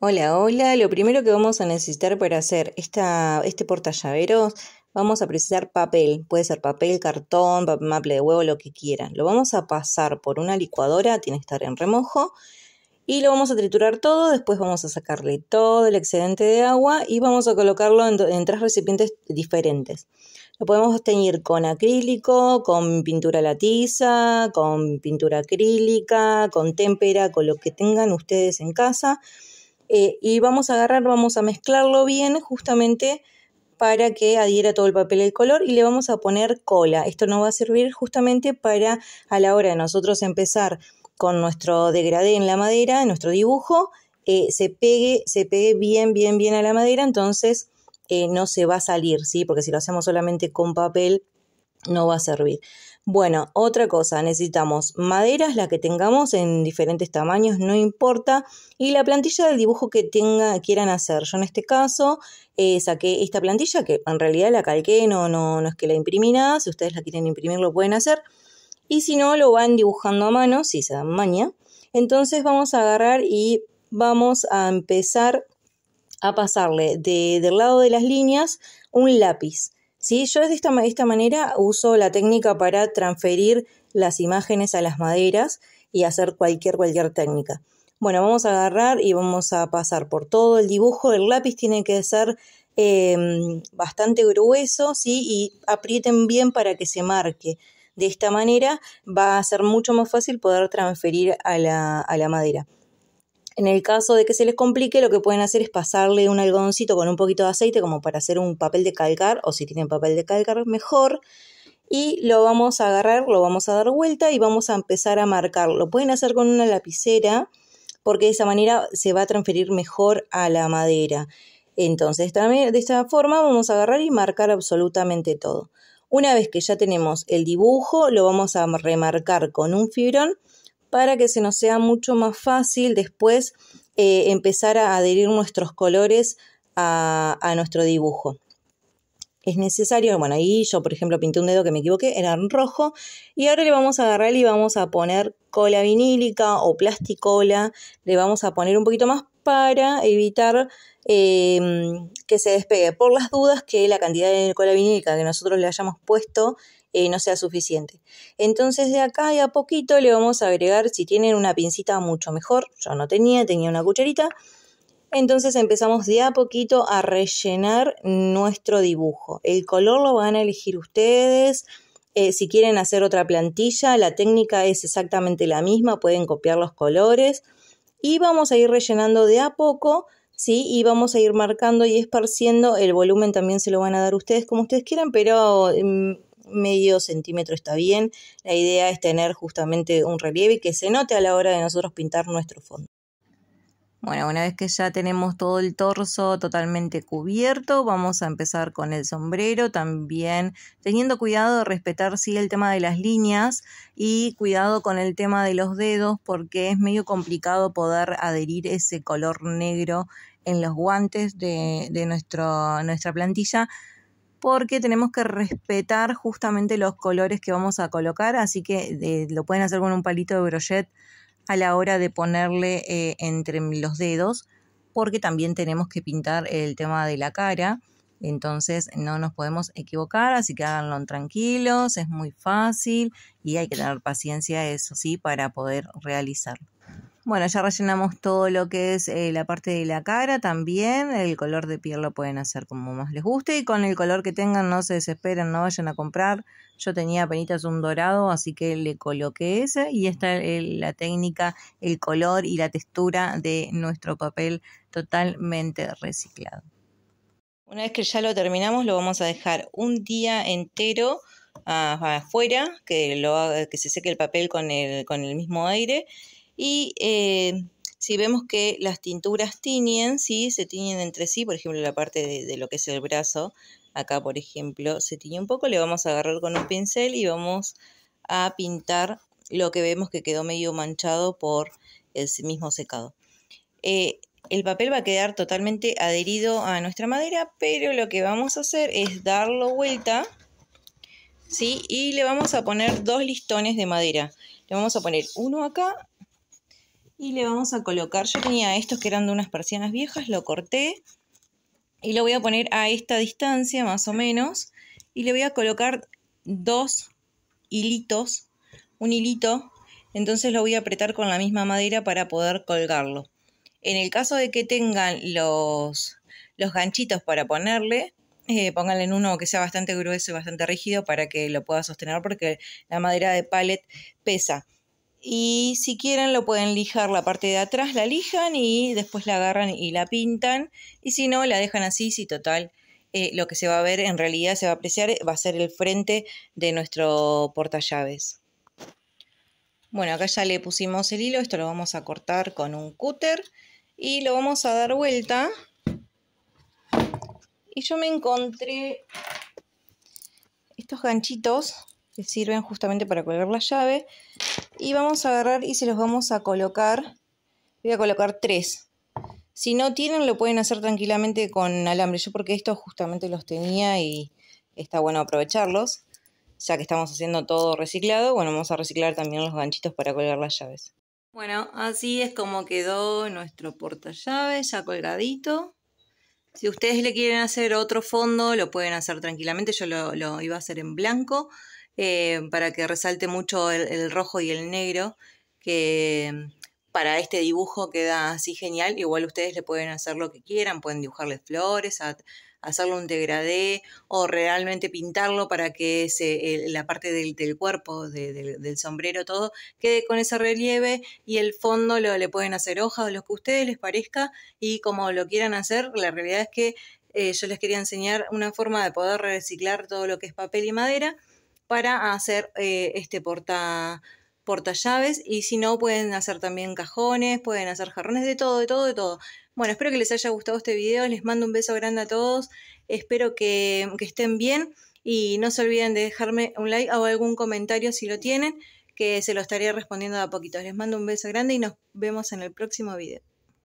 Hola, hola. Lo primero que vamos a necesitar para hacer esta, este portallaveros, vamos a precisar papel. Puede ser papel, cartón, papel de huevo, lo que quieran. Lo vamos a pasar por una licuadora, tiene que estar en remojo. Y lo vamos a triturar todo, después vamos a sacarle todo el excedente de agua y vamos a colocarlo en, en tres recipientes diferentes. Lo podemos teñir con acrílico, con pintura latiza, con pintura acrílica, con témpera, con lo que tengan ustedes en casa. Eh, y vamos a agarrar, vamos a mezclarlo bien justamente para que adhiera todo el papel el color y le vamos a poner cola. Esto nos va a servir justamente para a la hora de nosotros empezar con nuestro degradé en la madera, en nuestro dibujo, eh, se, pegue, se pegue bien, bien, bien a la madera, entonces eh, no se va a salir, ¿sí? Porque si lo hacemos solamente con papel no va a servir. Bueno, otra cosa, necesitamos maderas, la que tengamos en diferentes tamaños, no importa, y la plantilla del dibujo que quieran hacer. Yo en este caso eh, saqué esta plantilla, que en realidad la calqué, no, no, es que la imprimí nada, si ustedes la quieren imprimir lo pueden hacer, y si no, lo van dibujando a mano, si se dan maña. Entonces vamos a agarrar y vamos a empezar a pasarle del lado de las líneas un lápiz. ¿sí? Yo de esta, esta manera uso la técnica para transferir las imágenes a las maderas y hacer cualquier, cualquier técnica. Bueno, vamos a agarrar y vamos a pasar por todo el dibujo. El lápiz tiene que ser em, bastante grueso, ¿sí? Y aprieten bien para que se marque. De esta manera va a ser mucho más fácil poder transferir a la, a la madera. En el caso de que se les complique, lo que pueden hacer es pasarle un algodoncito con un poquito de aceite como para hacer un papel de calcar, o si tienen papel de calcar, mejor. Y lo vamos a agarrar, lo vamos a dar vuelta y vamos a empezar a marcar. Lo pueden hacer con una lapicera porque de esa manera se va a transferir mejor a la madera. Entonces, de esta forma vamos a agarrar y marcar absolutamente todo. Una vez que ya tenemos el dibujo, lo vamos a remarcar con un fibrón para que se nos sea mucho más fácil después eh, empezar a adherir nuestros colores a, nuestro dibujo es necesario, bueno, ahí yo por ejemplo pinté un dedo que me equivoqué, era rojo, y ahora le vamos a agarrar y vamos a poner cola vinílica o plasticola, le vamos a poner un poquito más para evitar em, que se despegue, por las dudas que la cantidad de cola vinílica que nosotros le hayamos puesto eh, no sea suficiente. Entonces de acá y a poquito le vamos a agregar, si tienen una pincita mucho mejor, yo no tenía, tenía una cucharita, entonces empezamos de a poquito a rellenar nuestro dibujo. El color lo van a elegir ustedes. Eh, si quieren hacer otra plantilla, la técnica es exactamente la misma, pueden copiar los colores. Y vamos a ir rellenando de a poco, ¿sí? Y vamos a ir marcando y esparciendo. El volumen también se lo van a dar ustedes como ustedes quieran, pero mm, medio centímetro está bien. La idea es tener justamente un relieve que se note a la hora de nosotros pintar nuestro fondo. Bueno, una vez que ya tenemos todo el torso totalmente cubierto, vamos a empezar con el sombrero también, teniendo cuidado de respetar sí el tema de las líneas y cuidado con el tema de los dedos porque es medio complicado poder adherir ese color negro en los guantes de, nuestra plantilla porque tenemos que respetar justamente los colores que vamos a colocar, así que eh, lo pueden hacer con un palito de brochet a la hora de ponerle eh, entre los dedos, porque también tenemos que pintar el tema de la cara, entonces no nos podemos equivocar, así que háganlo tranquilos, es muy fácil y hay que tener paciencia, eso sí, para poder realizarlo. Bueno, ya rellenamos todo lo que es eh, la parte de la cara también. El color de piel lo pueden hacer como más les guste y con el color que tengan no se desesperen, no vayan a comprar. Yo tenía penitas un dorado, así que le coloqué ese y esta es eh, la técnica, el color y la textura de nuestro papel totalmente reciclado. Una vez que ya lo terminamos, lo vamos a dejar un día entero ah, afuera, que, lo, que se seque el papel con el mismo aire y eh, si vemos que las tinturas tiñen, si se tiñen entre sí, por ejemplo, la parte de, lo que es el brazo, acá por ejemplo, se tiñe un poco, le vamos a agarrar con un pincel y vamos a pintar lo que vemos que quedó medio manchado por el mismo secado. Eh, el papel va a quedar totalmente adherido a nuestra madera, pero lo que vamos a hacer es darlo vuelta, ¿sí? Y le vamos a poner dos listones de madera. Le vamos a poner uno acá y le vamos a colocar, yo tenía estos que eran de unas persianas viejas, lo corté y lo voy a poner a esta distancia más o menos y le voy a colocar dos hilitos, un hilito, entonces lo voy a apretar con la misma madera para poder colgarlo. En el caso de que tengan los, los ganchitos para ponerle, eh, pónganle en uno que sea bastante grueso y bastante rígido para que lo pueda sostener porque la madera de palet pesa y si quieren lo pueden lijar la parte de atrás, la lijan y después la agarran y la pintan y si no la dejan así, si total eh, lo que se va a ver en realidad se va a apreciar va a ser el frente de nuestro porta llaves Bueno, acá ya le pusimos el hilo, esto lo vamos a cortar con un cúter y lo vamos a dar vuelta. Y yo me encontré estos ganchitos que sirven justamente para colgar la llave y vamos a agarrar y se los vamos a colocar. Voy a colocar tres. Si no tienen, lo pueden hacer tranquilamente con alambre. Yo porque estos justamente los tenía y está bueno aprovecharlos. Ya que estamos haciendo todo reciclado, bueno, vamos a reciclar también los ganchitos para colgar las llaves. Bueno, así es como quedó nuestro porta portallaves ya colgadito. Si ustedes le quieren hacer otro fondo, lo pueden hacer tranquilamente. Yo lo iba a hacer en blanco. Eh, para que resalte mucho el, rojo y el negro, que mm, para este dibujo queda así genial. Igual ustedes le pueden hacer lo que quieran, pueden dibujarle flores, hacerle hacerlo un degradé o realmente pintarlo para que la parte del, cuerpo, del, sombrero, todo, quede con ese relieve y el fondo lo, le pueden hacer hojas o lo que a ustedes les parezca y como lo quieran hacer, la realidad es que eh, yo les quería enseñar una forma de poder reciclar todo lo que es papel y madera para hacer eh, este porta llaves y si no pueden hacer también cajones, pueden hacer jarrones, de todo, de todo, de todo. Bueno, espero que les haya gustado este video, les mando un beso grande a todos, espero que, estén bien y no se olviden de dejarme un like o algún comentario si lo tienen, que se lo estaré respondiendo de a poquito. Les mando un beso grande y nos vemos en el próximo video.